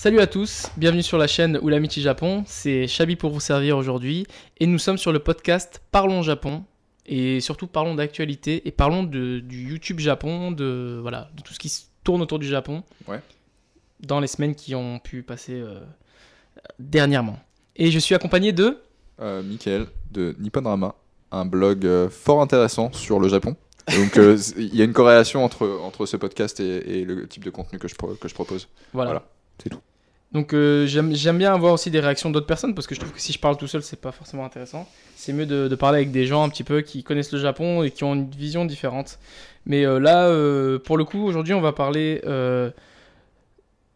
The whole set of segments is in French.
Salut à tous, bienvenue sur la chaîne Oulamiti Japon, c'est Chabi pour vous servir aujourd'hui et nous sommes sur le podcast Parlons Japon et surtout parlons d'actualité et parlons du YouTube Japon, de, voilà, de tout ce qui se tourne autour du Japon dans les semaines qui ont pu passer euh, dernièrement. Et je suis accompagné de... Euh, Michael de Nipponrama, un blog euh, fort intéressant sur le Japon. Donc euh, il y a une corrélation entre, entre ce podcast et, le type de contenu que je, que je propose. voilà. C'est tout. Donc euh, j'aime bien avoir aussi des réactions d'autres personnes parce que je trouve que si je parle tout seul, c'est pas forcément intéressant. C'est mieux de, parler avec des gens un petit peu qui connaissent le Japon et qui ont une vision différente. Mais euh, là, euh, pour le coup, aujourd'hui, on va parler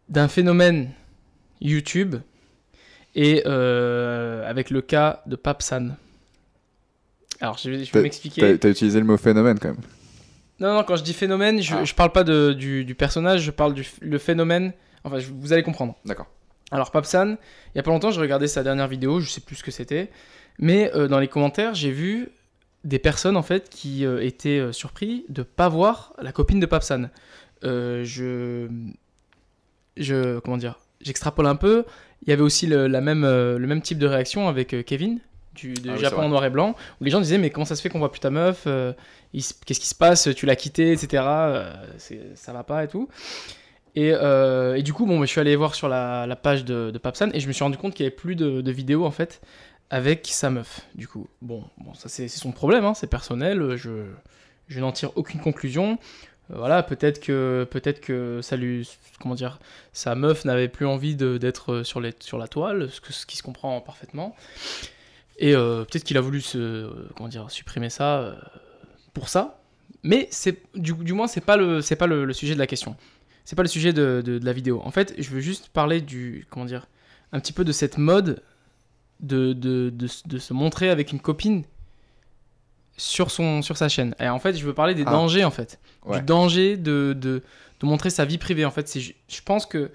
d'un phénomène YouTube et avec le cas de Papsan. Alors je, vais m'expliquer. T'as utilisé le mot phénomène quand même. Non, non, quand je dis phénomène, je, ah. parle pas du, du, personnage, je parle du le phénomène Enfin, vous allez comprendre. D'accord. Alors, Papsan, il y a pas longtemps, j'ai regardé sa dernière vidéo, je sais plus ce que c'était, mais euh, dans les commentaires, j'ai vu des personnes en fait qui euh, étaient euh, surpris de pas voir la copine de Papsan. je. Je. Comment dire J'extrapole un peu. Il y avait aussi le, même, le même type de réaction avec Kevin, du, ah Japon en noir et blanc, où les gens disaient mais comment ça se fait qu'on voit plus ta meuf, qu'est-ce qui se passe, tu l'as quittée, etc. Ça ça va pas et tout. Euh, et, du coup, bon, je suis allé voir sur la, page de, de, Papsan et je me suis rendu compte qu'il n'y avait plus de, de vidéos en fait avec sa meuf. Du coup, bon, bon ça c'est son problème, hein, c'est personnel. Je, n'en tire aucune conclusion. Euh, voilà, peut-être que peut-être que ça lui, comment dire, sa meuf n'avait plus envie d'être sur, sur la toile, ce, qui se comprend parfaitement. Et euh, peut-être qu'il a voulu supprimer ça pour ça. Mais du, moins c'est pas pas le sujet de la question c'est pas le sujet de, de, la vidéo. En fait, je veux juste parler du. Comment dire Un petit peu de cette mode de, de se montrer avec une copine sur, son, sur sa chaîne. Et en fait, je veux parler des ah. dangers, en fait. Du danger de, de, de, montrer sa vie privée, en fait. Je, je, pense que,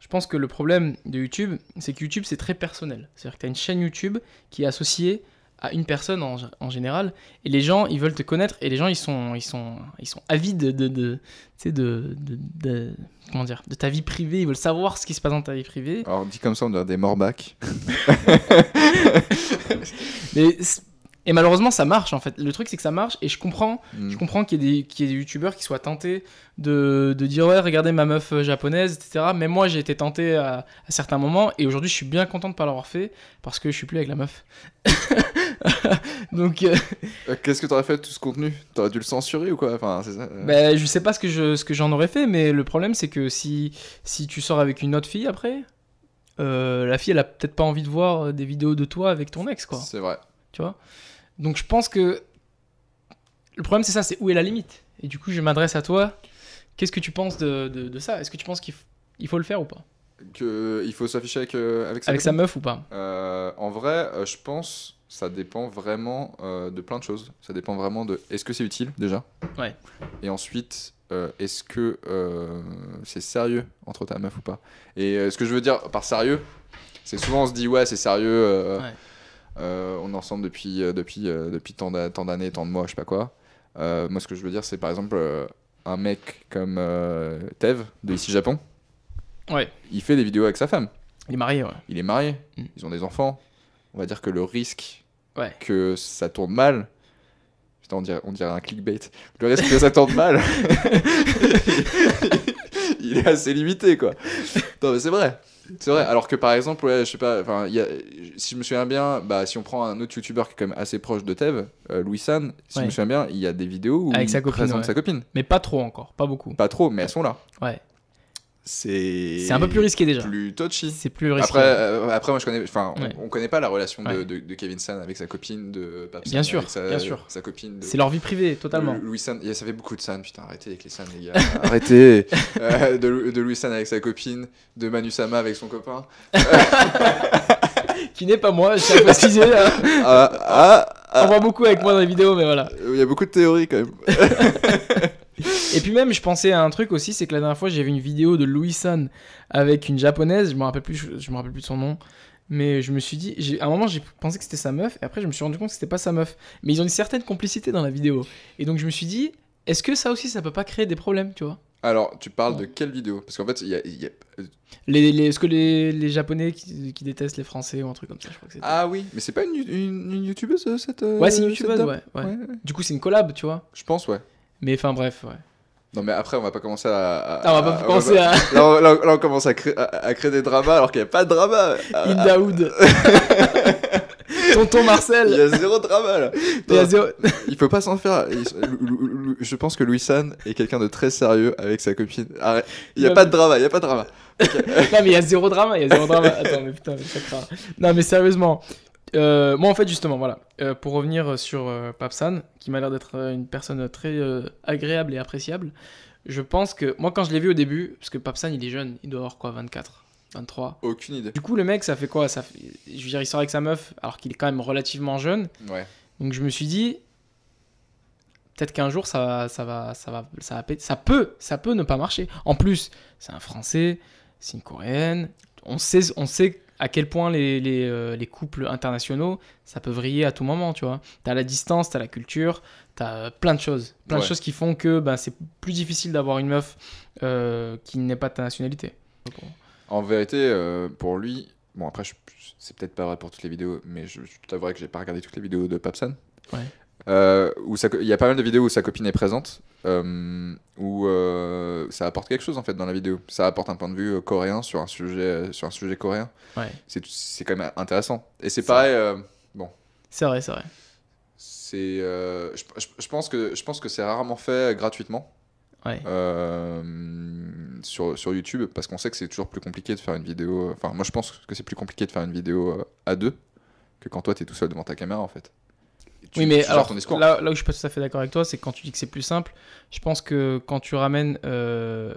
je pense que le problème de YouTube, c'est que YouTube, c'est très personnel. C'est-à-dire que tu as une chaîne YouTube qui est associée à une personne en, général. Et les gens, ils veulent te connaître et les gens, ils sont, ils sont, ils sont avides de, de, de, comment dire, de ta vie privée. Ils veulent savoir ce qui se passe dans ta vie privée. Alors, dit comme ça, on a des morbacs. Mais, et malheureusement, ça marche en fait. Le truc, c'est que ça marche et je comprends, hmm. je comprends qu'il y ait des, des youtubeurs qui soient tentés de, de, dire ouais, regardez ma meuf euh, japonaise, etc. Mais moi, j'ai été tenté à, certains moments et aujourd'hui, je suis bien content de ne pas l'avoir fait parce que je suis plus avec la meuf. Donc. Euh, euh, qu'est-ce que t'aurais fait de tout ce contenu T'aurais dû le censurer ou quoi Enfin, c'est ça. Euh. Ben, je sais pas ce que je ce que j'en aurais fait, mais le problème c'est que si si tu sors avec une autre fille après, la fille elle a peut-être pas envie de voir des vidéos de toi avec ton ex quoi. C'est vrai. Tu vois. Donc je pense que le problème c'est ça, c'est où est la limite. Et du coup je m'adresse à toi. Qu'est-ce que tu penses de, ça Est-ce que tu penses qu'il faut le faire ou pas que il faut s'afficher avec, avec, sa, meuf ou pas En vrai, je pense ça dépend vraiment euh, de plein de choses. Ça dépend vraiment de est-ce que c'est utile déjà Ouais. Et ensuite, euh, est-ce que euh, c'est sérieux entre ta meuf ou pas Et ce que je veux dire par sérieux, c'est souvent on se dit ouais, c'est sérieux, ouais. on est ensemble depuis, depuis, depuis tant d'années, tant de mois, je sais pas quoi. moi, ce que je veux dire, c'est par exemple un mec comme Tev de Ici Japon. Ouais. Il fait des vidéos avec sa femme. Il est marié, ouais. Il est marié, mm. ils ont des enfants on va dire que le risque que ça tourne mal, on dirait, on dirait un clickbait, le risque que ça tourne mal, il est assez limité, quoi. Non, mais c'est vrai. C'est vrai. Alors que par exemple, je sais pas, enfin, si je me souviens bien, bah, si on prend un autre youtubeur qui est quand même assez proche de Tev, euh, Louis San, si je me souviens bien, il y a des vidéos où avec il sa présente sa copine. Mais pas trop encore, pas beaucoup. Pas trop, mais elles sont là. Ouais c'est un peu plus risqué déjà plus touchy c'est plus risqué après euh, après moi je connais enfin on, connaît pas la relation de, Kevin San avec sa copine de bien sûr bien sûr sa copine c'est leur vie privée totalement de, Louis San ça fait beaucoup de San putain arrêtez avec les San les gars arrêtez euh, de, de Louis San avec sa copine de Manu Sama avec son copain qui n'est pas moi, je suis hein. ah, ah, ah. on voit beaucoup avec moi dans les vidéos, mais voilà. Euh, il y a beaucoup de théories quand même. Et puis même, je pensais à un truc aussi, c'est que la dernière fois, j'avais une vidéo de Louis avec une japonaise, je me rappelle plus, je me rappelle plus de son nom. Mais je me suis dit, à un moment j'ai pensé que c'était sa meuf, et après je me suis rendu compte que c'était pas sa meuf. Mais ils ont une certaine complicité dans la vidéo. Et donc je me suis dit, est-ce que ça aussi ça peut pas créer des problèmes, tu vois alors, tu parles de quelle vidéo Parce qu'en fait, il y a. Euh, les, Est-ce que les, Japonais qui, détestent les Français ou un truc comme ça, je crois que Ah oui, mais c'est pas une, youtubeuse euh, cette. Euh, ouais, c'est une youtubeuse, ouais, Du coup, c'est une collab, tu vois. Je pense, ouais. Mais enfin bref, ouais. Non mais après on va pas commencer à... à ah, on va pas commencer à... Là on, là, commence à créer, des dramas alors qu'il n'y a pas de drama. Indaoud. Tonton Marcel. Il y a zéro drama là. Il, y a zéro... il faut pas s'en faire. Je pense que Louis San est quelqu'un de très sérieux avec sa copine. Arrête. Il y a pas de drama, il y a pas de drama. non mais il y a zéro drama, il y a zéro drama. Attends mais putain, mais ça craint. Non mais sérieusement, euh, moi, en fait, justement, voilà. Euh, pour revenir sur euh, Papsan, qui m'a l'air d'être une personne très agréable et appréciable, je pense que. Moi, quand je l'ai vu au début, parce que Papsan, il est jeune, il doit avoir quoi, 24 23 Aucune idée. Du coup, le mec, ça fait quoi ça fait... Je veux dire, il sort avec sa meuf, alors qu'il est quand même relativement jeune. Ouais. Donc, je me suis dit. Peut-être qu'un jour ça va, ça va, ça va, ça péter. Ça peut, ça peut ne pas marcher. En plus, c'est un Français, c'est une Coréenne. On sait, on sait à quel point euh, les, couples internationaux, ça peut vriller à tout moment, tu vois. T'as la distance, t'as la culture, t'as euh, plein de choses. Plein de choses qui font que bah, c'est plus difficile d'avoir une meuf euh, qui n'est pas de ta nationalité. En vérité, pour lui, bon après, c'est peut-être pas vrai pour toutes les vidéos, mais je, je que j'ai pas regardé toutes les vidéos de Papsan. Ouais. Euh, où il y a pas mal de vidéos où sa copine est présente, euh, où euh, ça apporte quelque chose en fait dans la vidéo. Ça apporte un point de vue coréen sur un sujet, sur un sujet coréen. Ouais. C'est quand même intéressant. Et c'est pareil, bon. C'est vrai, c'est vrai. C'est, je, pense que je pense que c'est rarement fait gratuitement. sur, sur YouTube parce qu'on sait que c'est toujours plus compliqué de faire une vidéo enfin moi je pense que c'est plus compliqué de faire une vidéo à deux que quand toi t'es tout seul devant ta caméra en fait oui, mais alors, Là, où je suis pas tout à fait d'accord avec toi, c'est quand tu dis que c'est plus simple, je pense que quand tu ramènes, euh,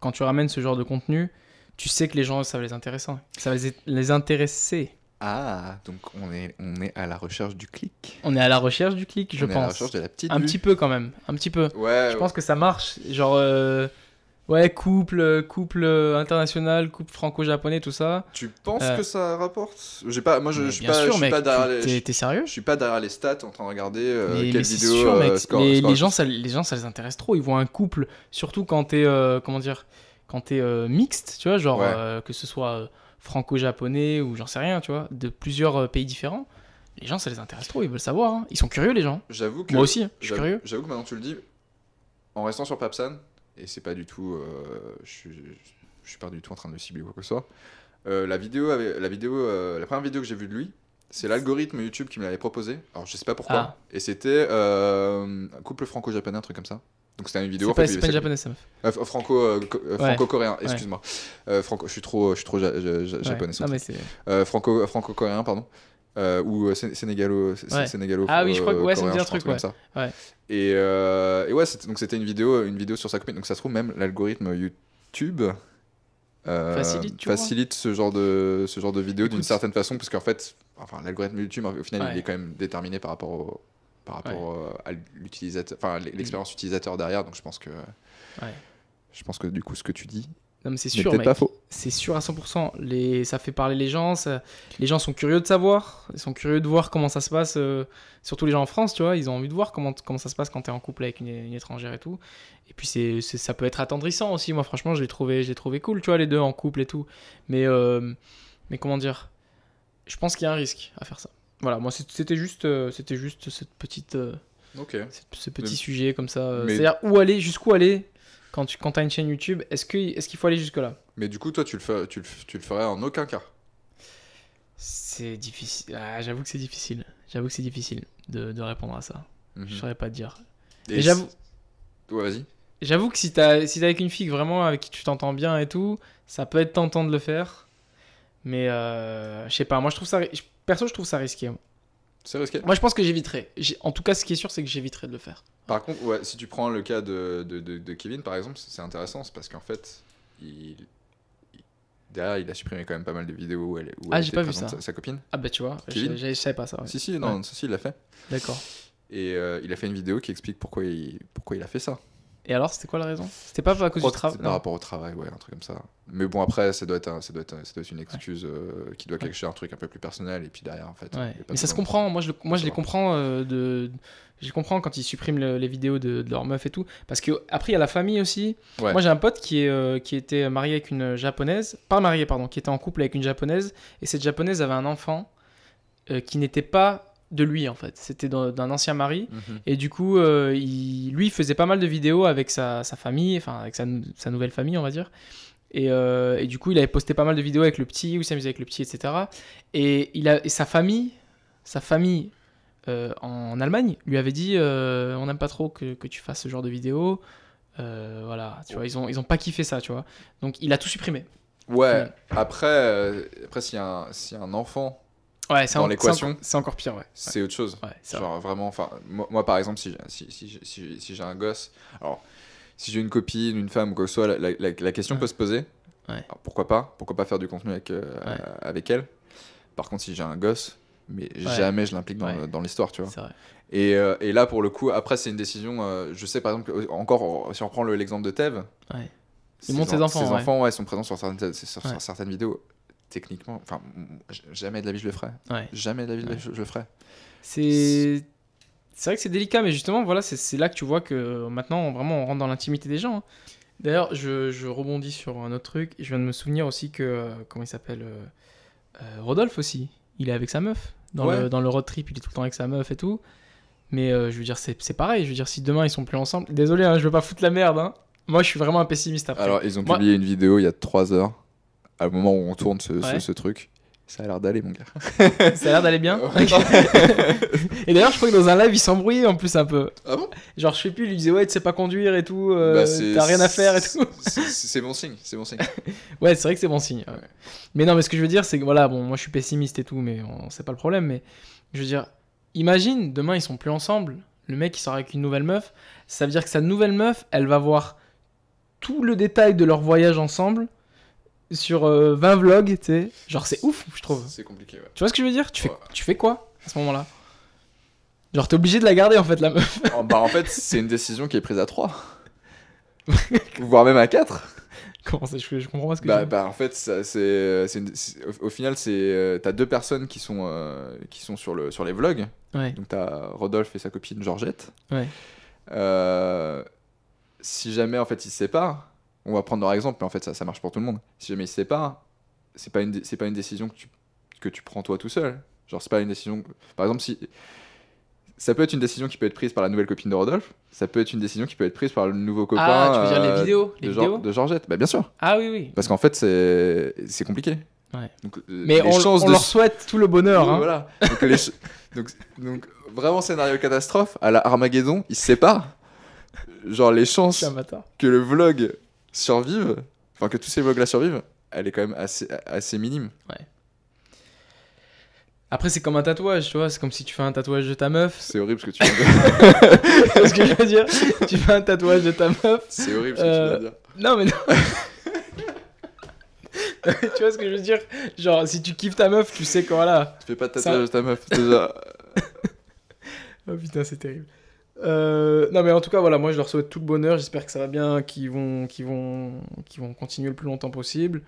quand tu ramènes ce genre de contenu, tu sais que les gens, ça va les intéresser. Ça va les intéresser. Ah, donc on est, on est à la recherche du clic. On est à la recherche du clic, je pense. Un petit peu quand même, un petit peu. je pense que ça marche. Genre, euh, Ouais, couple, euh, couple euh, international, couple franco-japonais, tout ça. Tu penses euh. que ça rapporte J'ai pas, moi, je, suis pas, sûr, derrière. les... sérieux Je suis pas derrière les stats en train de regarder mais, vidéo. Sûr, les, gens, ça, les gens, ça les intéresse trop. Ils voient un couple, surtout quand t'es, comment dire, quand t'es mixte, tu vois, genre que ce soit franco-japonais ou j'en sais rien, tu vois, de plusieurs pays différents. Les gens, ça les intéresse trop. Ils veulent savoir. Hein. Ils sont curieux, les gens. J'avoue Moi aussi, je suis curieux. J'avoue que maintenant tu le dis, en restant sur Papsan et c'est pas du tout. Euh, je, suis, suis pas du tout en train de cibler quoi que ce soit. Euh, la vidéo, la, vidéo euh, la première vidéo que j'ai vue de lui, c'est l'algorithme YouTube qui me l'avait proposé. Alors je sais pas pourquoi. Ah. Et c'était un couple franco-japonais, un truc comme ça. Donc c'était une vidéo. C'est pas, japonais, franco, franco-coréen, excuse-moi. franco, je suis trop, je suis trop franco, franco-coréen, pardon. Euh, ou euh, sénégalo, ah oui je crois que euh, ouais, un truc ouais. et euh, et ouais donc c'était une vidéo une vidéo sur ça donc ça se trouve même l'algorithme YouTube facilite, ce genre de ce genre de vidéo d'une certaine façon parce qu'en fait enfin l'algorithme YouTube au final il est quand même déterminé par rapport au, par rapport à l'utilisateur enfin l'expérience mm. utilisateur derrière donc je pense que je pense que du coup ce que tu dis c'est sûr. sûr à 100%. Les... Ça fait parler les gens. Les gens sont curieux de savoir. Ils sont curieux de voir comment ça se passe. Euh, surtout les gens en France, tu vois. Ils ont envie de voir comment, comment ça se passe quand tu es en couple avec une, étrangère et tout. Et puis, c'est, ça peut être attendrissant aussi. Moi, franchement, je l'ai trouvé... Je trouvé cool, tu vois, les deux en couple et tout. Mais, euh, mais comment dire Je pense qu'il y a un risque à faire ça. Voilà, moi, c'était juste, euh, c'était juste cette petite. Ok. Ce, petit sujet comme ça. C'est-à-dire où aller, jusqu'où aller quand tu as une chaîne YouTube, est-ce qu'il est qu'il faut aller jusque-là Mais du coup, toi, tu le, fais, tu, le, ferais en aucun cas C'est difficile. Ah, j'avoue que c'est difficile. J'avoue que c'est difficile de, répondre à ça. Je mhm. ne Je saurais pas te dire. Et, j'avoue. Ouais, vas-y. J'avoue que si tu si avec une fille vraiment avec qui tu t'entends bien et tout, ça peut être tentant de le faire. Mais euh, je sais pas, moi je trouve ça. Perso, je trouve ça risqué. Moi, je pense que j'éviterai. En tout cas, ce qui est sûr, c'est que j'éviterai de le faire. Par contre, si tu prends le cas de, de, Kevin, par exemple, c'est intéressant, c'est parce qu'en fait, il, derrière, il a supprimé quand même pas mal de vidéos où elle, ah, pas vu ça. Sa, copine. Ah, bah tu vois, Je, savais pas ça. Si, si, non, ceci il l'a fait. D'accord. Et euh, il a fait une vidéo qui explique pourquoi il, pourquoi il a fait ça. Et alors, c'était quoi la raison C'était pas à cause du travail Par rapport au travail, ouais, un truc comme ça. Mais bon, après, ça doit être, ça doit être, une excuse euh, qui doit cacher un truc un peu plus personnel. Et puis derrière, en fait. Mais ça se comprend. Moi, je, moi, je les comprends euh, de. Je comprends quand ils suppriment les vidéos de, de, leur meuf et tout. Parce que il y a la famille aussi. Moi, j'ai un pote qui, est, euh, qui était marié avec une japonaise. Pas marié, pardon, qui était en couple avec une japonaise. Et cette japonaise avait un enfant qui n'était pas de lui en fait. C'était d'un ancien mari. Mhm. Et du coup, euh, il, lui, faisait pas mal de vidéos avec sa, famille, enfin avec sa, nouvelle famille, on va dire. Euh, et, du coup, il avait posté pas mal de vidéos avec le petit, où il s'amusait avec le petit, etc. Et, il a, sa famille, sa famille euh, en Allemagne, lui avait dit On n'aime pas trop que, tu fasses ce genre de vidéos. voilà, tu vois, ils ont, ils ont pas kiffé ça, tu vois. Donc, il a tout supprimé. Ouais, après, après s'il un enfant Ouais, c'est, l'équation. C'est, encore pire, C'est autre chose. vraiment, enfin, moi, par exemple, si, si, j'ai un gosse, alors si j'ai une copine, une femme quoi que ce soit, la, question peut se poser. pourquoi pas Pourquoi pas faire du contenu avec, euh, avec elle Par contre, si j'ai un gosse, mais jamais je l'implique dans, l'histoire, tu vois. Euh, et, là, pour le coup, après, c'est une décision. Euh, je sais, par exemple, encore, si on reprend l'exemple de Thèves, ils ses enfants. Ses enfants, sont présents sur certaines, sur certaines vidéos techniquement, enfin, jamais de la vie je le ferai. Jamais de la vie je, le C'est. C'est vrai que c'est délicat, mais justement, voilà, c'est là que tu vois que euh, maintenant, vraiment, on rentre dans l'intimité des gens. Hein. D'ailleurs, je, rebondis sur un autre truc. Je viens de me souvenir aussi que, euh, comment il s'appelle euh, Rodolphe aussi. Il est avec sa meuf. Dans, le, dans, road trip, il est tout le temps avec sa meuf et tout. Mais je veux dire, c'est pareil. Je veux dire, si demain ils sont plus ensemble. Désolé, hein, je veux pas foutre la merde. Hein. Moi, je suis vraiment un pessimiste après. Alors, ils ont publié une vidéo il y a 3 heures à moment où on tourne ce, ce, truc. Ça a l'air d'aller, mon gars. ça a l'air d'aller bien. et d'ailleurs, je crois que dans un live, il s'embrouillait en plus un peu. Ah bon Genre, je sais plus, il lui disait ouais, tu sais pas conduire et tout, euh, bah, t'as rien à faire et tout. C'est bon signe, c'est bon signe. ouais, c'est vrai que c'est bon signe. Mais non, mais ce que je veux dire, c'est que voilà, bon, moi je suis pessimiste et tout, mais c'est pas le problème. Mais je veux dire, imagine, demain ils sont plus ensemble. Le mec, il sort avec une nouvelle meuf. Ça veut dire que sa nouvelle meuf, elle va voir tout le détail de leur voyage ensemble sur 20 euh, vlogs, tu sais. Genre, c'est ouf, je trouve. C'est compliqué, Tu vois ce que je veux dire tu fais, tu fais quoi à ce moment-là Genre, t'es obligé de la garder, en fait, la meuf. Oh, bah, en fait, c'est une décision qui est prise à 3. Voire même à 4. Comment ça je, comprends pas ce que bah, bah, en fait, c'est, euh, au, final, c'est, euh, t'as deux personnes qui sont, qui sont sur, le, sur les vlogs. Ouais. Donc, t'as Rodolphe et sa copine Georgette. Ouais. si jamais, en fait, ils se séparent on va prendre leur exemple, mais en fait, ça, ça marche pour tout le monde. Si jamais ils se séparent, c'est pas une, c'est pas une décision que tu, que tu prends toi tout seul. Genre, c'est pas une décision. Par exemple, si. Ça peut être une décision qui peut être prise par la nouvelle copine de Rodolphe, ça peut être une décision qui peut être prise par le nouveau copain. Ah, tu veux dire les euh, vidéos, les de, vidéos de Georgette bah, Bien sûr. Ah oui, oui. Parce qu'en fait, c'est, c'est compliqué. Donc, euh, mais on, on de... leur souhaite tout le bonheur. Hein. voilà. donc, donc, donc, vraiment scénario catastrophe, à la Armageddon, ils se séparent. Genre les chances que le vlog survivent, enfin que tous ces vlogs-là survivent, elle est quand même assez, assez minime. Ouais. Après, c'est comme un tatouage, tu vois. C'est comme si tu fais un tatouage de ta meuf. C'est horrible ce que tu viens de dire. ce que je veux dire. Tu fais un tatouage de ta meuf. C'est horrible ce que tu viens de dire. Euh, non, mais non. tu vois ce que je veux dire Genre, si tu kiffes ta meuf, tu sais quoi là. Tu fais pas de tatouage de ta meuf, déjà. oh putain, c'est terrible. Euh, non mais en tout cas voilà moi je leur souhaite tout le bonheur j'espère que ça va bien qu'ils vont qu'ils vont qu'ils vont continuer le plus longtemps possible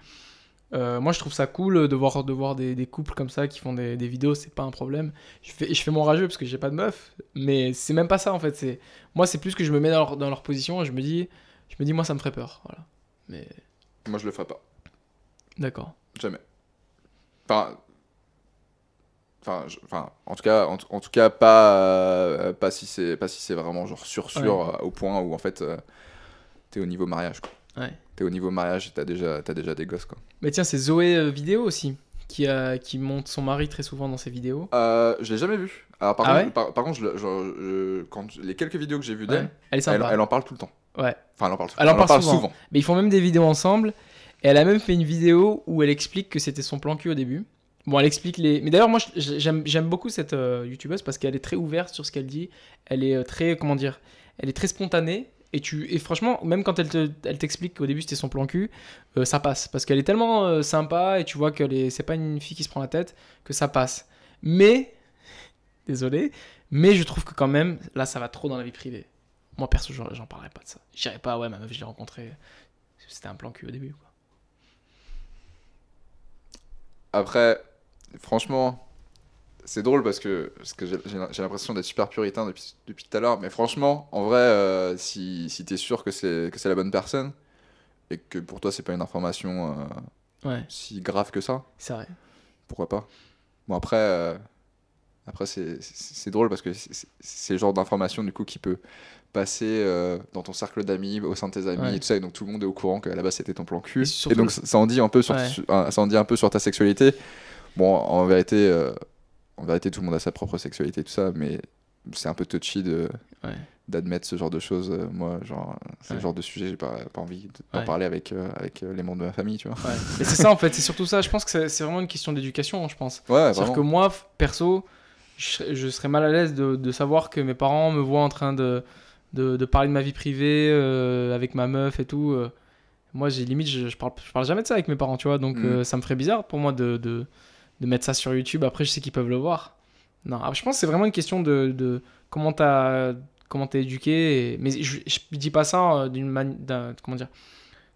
euh, moi je trouve ça cool de voir de voir des, couples comme ça qui font des, vidéos c'est pas un problème je fais je fais mon rageux parce que j'ai pas de meuf mais c'est même pas ça en fait c'est moi c'est plus que je me mets dans leur, dans leur position et je me dis je me dis moi ça me ferait peur voilà mais moi je le ferai pas d'accord jamais enfin Enfin, en tout cas, en, tout cas, pas, euh, pas si c'est pas si c'est vraiment genre sur euh, au point où en fait euh, t'es au niveau mariage. Quoi. Ouais. T'es au niveau mariage, et t'as déjà as déjà des gosses quoi. Mais tiens, c'est Zoé vidéo aussi qui a qui monte son mari très souvent dans ses vidéos. je l'ai jamais vu. Ah par, contre, les quelques vidéos que j'ai vues d'elle, elle, en parle tout le temps. Ouais. Enfin, elle en parle, elle en parle, souvent. souvent. Mais ils font même des vidéos ensemble. Et elle a même fait une vidéo où elle explique que c'était son plan cul au début. Bon, elle explique les. Mais d'ailleurs, moi, j'aime beaucoup cette euh, youtubeuse parce qu'elle est très ouverte sur ce qu'elle dit. Elle est euh, très, comment dire, elle est très spontanée. Et, tu, et franchement, même quand elle t'explique qu'au début c'était son plan cul, euh, ça passe. Parce qu'elle est tellement sympa et tu vois que c'est pas une fille qui se prend la tête que ça passe. Mais, désolé, mais je trouve que quand même, là ça va trop dans la vie privée. Moi perso, j'en parlerai pas de ça. Je pas, ouais, ma meuf, je l'ai rencontrée. C'était un plan cul au début. Quoi. Après, franchement, c'est drôle parce que, que j'ai l'impression d'être super puritain depuis, depuis tout à l'heure, mais franchement, en vrai, euh, si, si t'es sûr que c'est la bonne personne et que pour toi, c'est pas une information euh, si grave que ça, pourquoi pas Bon, après, euh, après c'est drôle parce que c'est le genre d'information du coup qui peut passer dans ton cercle d'amis, au sein de tes amis et tout ça, et donc tout le monde est au courant qu'à la base c'était ton plan cul. Et, donc ça dit un peu ça en dit un peu sur ta sexualité. Bon, en vérité, euh, en vérité, tout le monde a sa propre sexualité, tout ça, mais c'est un peu touchy de. d'admettre ce genre de choses euh, moi genre ce genre de sujet j'ai pas, pas envie d'en parler avec euh, avec les membres de ma famille tu vois et c'est ça en fait c'est surtout ça je pense que c'est vraiment une question d'éducation hein, je pense ouais, que moi perso je, serais mal à l'aise de, savoir que mes parents me voient en train de de, parler de ma vie privée avec ma meuf et tout moi j'ai limite je, parle je parle jamais de ça avec mes parents tu vois donc mm. ça me ferait bizarre pour moi de de mettre ça sur YouTube. Après, je sais qu'ils peuvent le voir. Non, ah, je pense que c'est vraiment une question de, comment t'as comment t'es éduqué. Mais je, dis pas ça euh, d'une manière, comment dire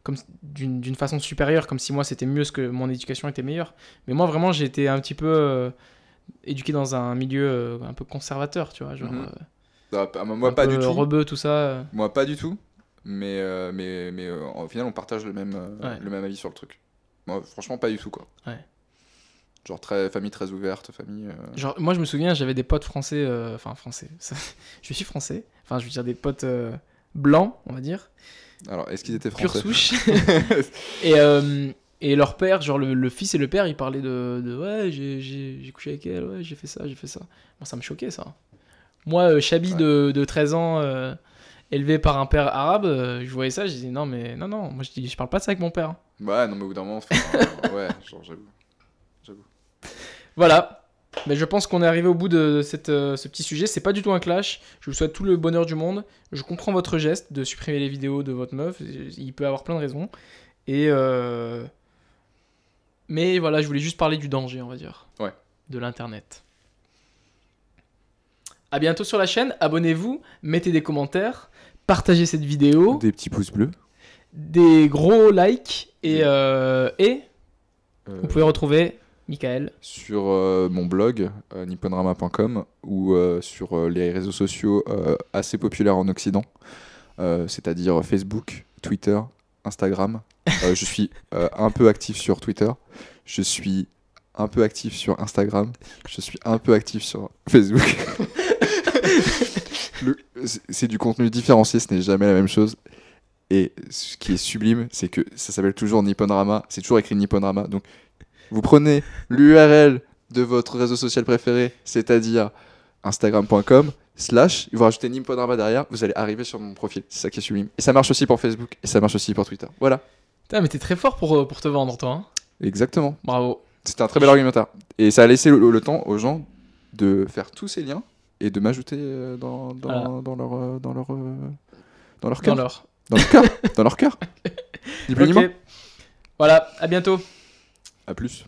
comme d'une façon supérieure, comme si moi c'était mieux, ce que mon éducation était meilleure. Mais moi vraiment j'ai été un petit peu euh, éduqué dans un milieu euh, un peu conservateur, tu vois, genre. Mhm. Ah, ah, moi pas du tout. tout ça. Moi pas du tout. Mais mais mais au final on partage le même le même avis sur le truc. franchement pas du tout quoi. Ouais. Genre très, famille très ouverte, famille. Euh. Genre, moi je me souviens, j'avais des potes français, euh, enfin français, je suis français, enfin je veux dire des potes euh, blancs, on va dire. Alors, est-ce qu'ils étaient français Pure souche. et, et leur père, genre le, fils et le père, ils parlaient de, ouais, j'ai couché avec elle, ouais, j'ai fait ça, j'ai fait ça. ça me choquait ça. Moi, Chabi de, de, 13 ans, élevé par un père arabe, je voyais ça, je disais non, mais non, non, moi je, je parle pas de ça avec mon père. Ouais, non, mais au bout d'un moment, ouais, genre j'avoue. Voilà. Mais ben, je pense qu'on est arrivé au bout de euh, ce petit sujet. C'est pas du tout un clash. Je vous souhaite tout le bonheur du monde. Je comprends votre geste de supprimer les vidéos de votre meuf. Il peut avoir plein de raisons. Et euh, mais voilà, je voulais juste parler du danger, on va dire. De l'internet. À bientôt sur la chaîne. Abonnez-vous, mettez des commentaires, partagez cette vidéo. Des petits pouces bleus. Des gros likes et euh, et vous pouvez retrouver sur euh, mon blog, euh, nipponrama.com, ou euh, sur les réseaux sociaux assez populaires en Occident, c'est-à-dire Facebook, Twitter, Instagram. je suis un peu actif sur Twitter. Je suis un peu actif sur Instagram. Je suis un peu actif sur Facebook. c'est du contenu différencié, ce n'est jamais la même chose. Et ce qui est sublime, c'est que ça s'appelle toujours Nipponrama, c'est toujours écrit Nipponrama. Donc vous prenez l'URL de votre réseau social préféré, c'est-à-dire instagram.com slash, vous rajoutez Nimpodarma derrière, vous allez arriver sur mon profil. C'est ça qui est sublime. Et ça marche aussi pour Facebook, et ça marche aussi pour Twitter. Voilà. Putain, mais t'es très fort pour, euh, pour te vendre, toi. Hein. Exactement. Bravo. C'était un très bel argumentaire. Et ça a laissé le, temps aux gens de faire tous ces liens et de m'ajouter euh, dans, euh, dans, leur dans leur dans leur cœur. Dans leur dans leur cœur. dans Voilà, à bientôt. A plus.